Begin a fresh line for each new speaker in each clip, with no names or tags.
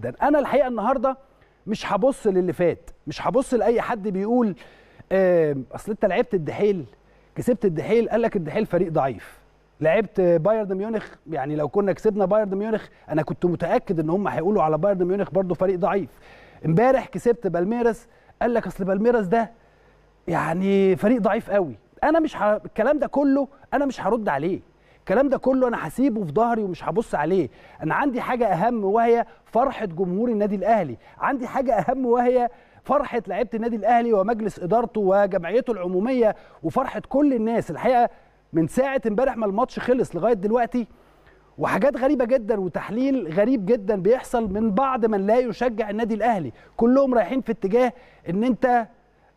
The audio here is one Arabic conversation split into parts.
جدا انا الحقيقه النهارده مش هبص للي فات مش هبص لاي حد بيقول آه، اصل انت لعبت الدحيل كسبت الدحيل قال لك الدحيل فريق ضعيف لعبت بايرن ميونخ يعني لو كنا كسبنا بايرن ميونخ انا كنت متاكد ان هم هيقولوا على بايرن ميونخ برضه فريق ضعيف امبارح كسبت بالميرس قال لك اصل بالميرس ده يعني فريق ضعيف قوي انا مش ه... الكلام ده كله انا مش هرد عليه الكلام ده كله انا هسيبه في ظهري ومش هبص عليه انا عندي حاجه اهم وهي فرحه جمهور النادي الاهلي عندي حاجه اهم وهي فرحه لعيبه النادي الاهلي ومجلس ادارته وجمعيته العموميه وفرحه كل الناس الحقيقه من ساعه امبارح ما الماتش خلص لغايه دلوقتي وحاجات غريبه جدا وتحليل غريب جدا بيحصل من بعض من لا يشجع النادي الاهلي كلهم رايحين في اتجاه ان انت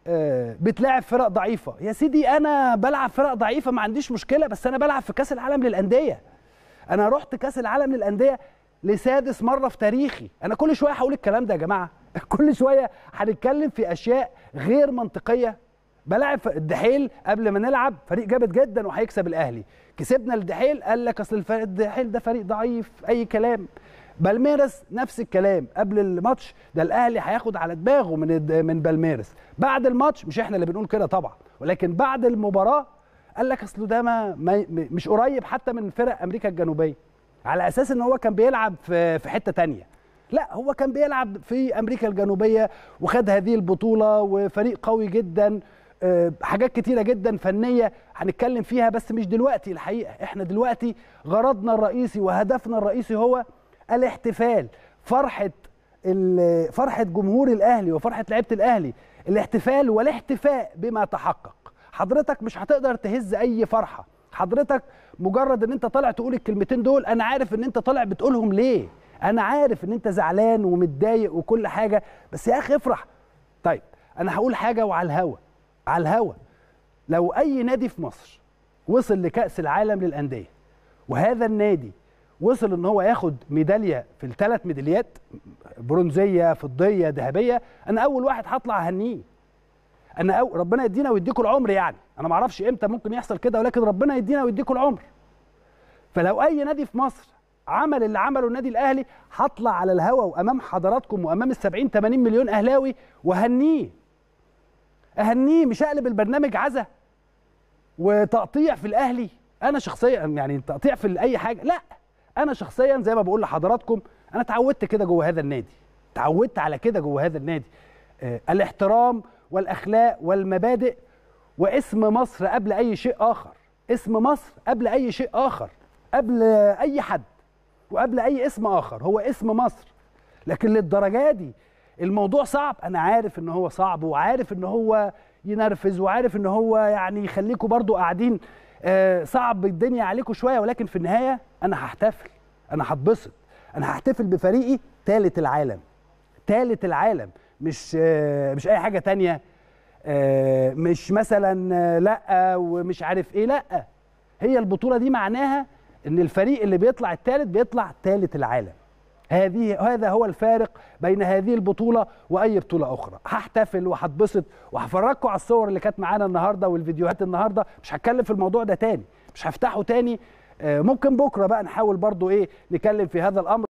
آه، بتلاعب فرق ضعيفه يا سيدي انا بلعب فرق ضعيفه ما عنديش مشكله بس انا بلعب في كاس العالم للانديه انا رحت كاس العالم للانديه لسادس مره في تاريخي انا كل شويه هقول الكلام ده يا جماعه كل شويه هنتكلم في اشياء غير منطقيه بلاعب الدحيل قبل ما نلعب فريق جامد جدا وهيكسب الاهلي كسبنا الدحيل قال لك اصل الدحيل ده فريق ضعيف اي كلام بالميرس نفس الكلام قبل الماتش ده الاهلي هياخد على دماغه من من بالميرس بعد الماتش مش احنا اللي بنقول كده طبعا ولكن بعد المباراه قال لك اصل ده ما مش قريب حتى من فرق امريكا الجنوبيه على اساس ان هو كان بيلعب في في حته تانية لا هو كان بيلعب في امريكا الجنوبيه وخد هذه البطوله وفريق قوي جدا آه، حاجات كتيرة جدا فنية هنتكلم فيها بس مش دلوقتي الحقيقة احنا دلوقتي غرضنا الرئيسي وهدفنا الرئيسي هو الاحتفال فرحه فرحه جمهور الاهلي وفرحه لعيبه الاهلي الاحتفال والاحتفاء بما تحقق حضرتك مش هتقدر تهز اي فرحه حضرتك مجرد ان انت طالع تقول الكلمتين دول انا عارف ان انت طالع بتقولهم ليه انا عارف ان انت زعلان ومتضايق وكل حاجه بس يا اخي افرح طيب انا هقول حاجه وعلى الهوا على الهوا لو اي نادي في مصر وصل لكاس العالم للانديه وهذا النادي وصل ان هو ياخد ميداليه في الثلاث ميداليات برونزيه فضيه ذهبيه انا اول واحد هطلع اهنيه انا أو ربنا يدينا ويديكوا العمر يعني انا ما اعرفش امتى ممكن يحصل كده ولكن ربنا يدينا ويديكوا العمر فلو اي نادي في مصر عمل اللي عمله النادي الاهلي هطلع على الهوا وامام حضراتكم وامام ال 70 80 مليون اهلاوي وهنيه اهنيه مش اقلب البرنامج عزا وتقطيع في الاهلي انا شخصيا يعني تقطيع في اي حاجه لا انا شخصيا زي ما بقول لحضراتكم انا اتعودت كده جوه هذا النادي اتعودت على كده جوه هذا النادي آه الاحترام والاخلاق والمبادئ واسم مصر قبل اي شيء اخر اسم مصر قبل اي شيء اخر قبل اي حد وقبل اي اسم اخر هو اسم مصر لكن للدرجه دي الموضوع صعب انا عارف ان هو صعب وعارف ان هو ينرفز وعارف ان هو يعني يخليكم برضو قاعدين آه، صعب الدنيا عليكم شويه ولكن في النهايه انا هحتفل انا هتبسط انا هحتفل بفريقي ثالث العالم ثالث العالم مش آه، مش اي حاجه تانية آه، مش مثلا لا ومش عارف ايه لا هي البطوله دي معناها ان الفريق اللي بيطلع الثالث بيطلع ثالث العالم هذه هذا هو الفارق بين هذه البطوله واي بطوله اخرى هحتفل وهتبسط وهفرجكم على الصور اللي كانت معانا النهارده والفيديوهات النهارده مش هتكلم في الموضوع ده تاني مش هفتحه تاني آه، ممكن بكره بقى نحاول برضو ايه نتكلم في هذا الامر